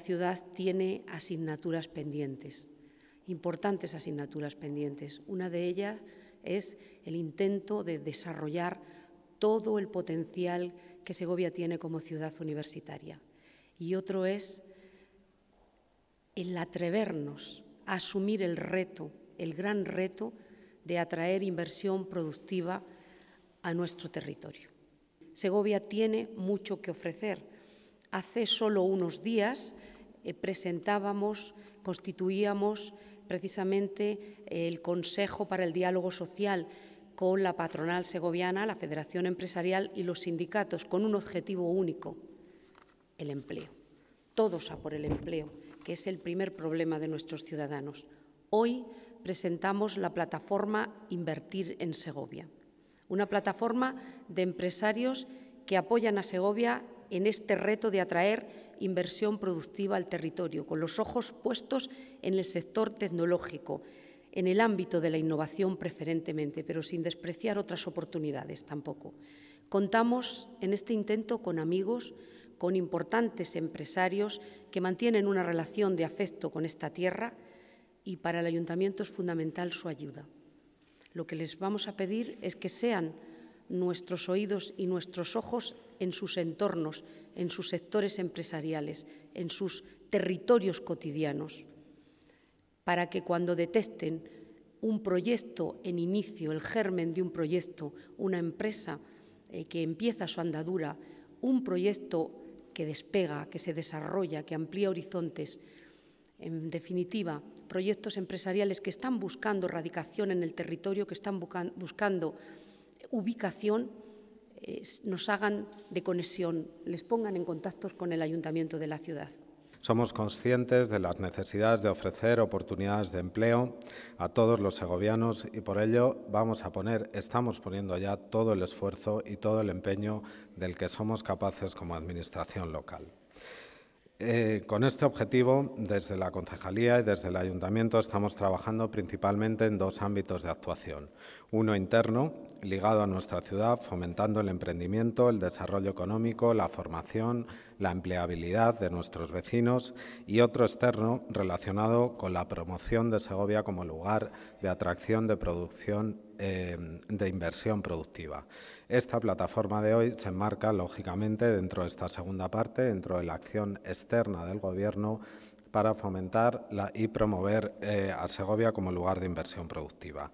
ciudad tiene asignaturas pendientes, importantes asignaturas pendientes. Una de ellas es el intento de desarrollar todo el potencial que Segovia tiene como ciudad universitaria. Y otro es el atrevernos a asumir el reto, el gran reto de atraer inversión productiva a nuestro territorio. Segovia tiene mucho que ofrecer Hace solo unos días eh, presentábamos, constituíamos precisamente eh, el Consejo para el Diálogo Social con la patronal segoviana, la Federación Empresarial y los sindicatos, con un objetivo único, el empleo. Todos a por el empleo, que es el primer problema de nuestros ciudadanos. Hoy presentamos la plataforma Invertir en Segovia, una plataforma de empresarios que apoyan a Segovia en este reto de atraer inversión productiva al territorio, con los ojos puestos en el sector tecnológico, en el ámbito de la innovación preferentemente, pero sin despreciar otras oportunidades tampoco. Contamos en este intento con amigos, con importantes empresarios que mantienen una relación de afecto con esta tierra y para el ayuntamiento es fundamental su ayuda. Lo que les vamos a pedir es que sean nuestros oídos y nuestros ojos en sus entornos, en sus sectores empresariales, en sus territorios cotidianos, para que cuando detecten un proyecto en inicio, el germen de un proyecto, una empresa eh, que empieza su andadura, un proyecto que despega, que se desarrolla, que amplía horizontes, en definitiva, proyectos empresariales que están buscando radicación en el territorio, que están buscando ubicación eh, nos hagan de conexión, les pongan en contacto con el ayuntamiento de la ciudad. Somos conscientes de las necesidades de ofrecer oportunidades de empleo a todos los segovianos y por ello vamos a poner, estamos poniendo ya todo el esfuerzo y todo el empeño del que somos capaces como administración local. Eh, con este objetivo, desde la Concejalía y desde el Ayuntamiento estamos trabajando principalmente en dos ámbitos de actuación. Uno interno, ligado a nuestra ciudad, fomentando el emprendimiento, el desarrollo económico, la formación, la empleabilidad de nuestros vecinos y otro externo relacionado con la promoción de Segovia como lugar de atracción de producción eh, de inversión productiva. Esta plataforma de hoy se enmarca, lógicamente, dentro de esta segunda parte, dentro de la acción externa del Gobierno para fomentar y promover eh, a Segovia como lugar de inversión productiva.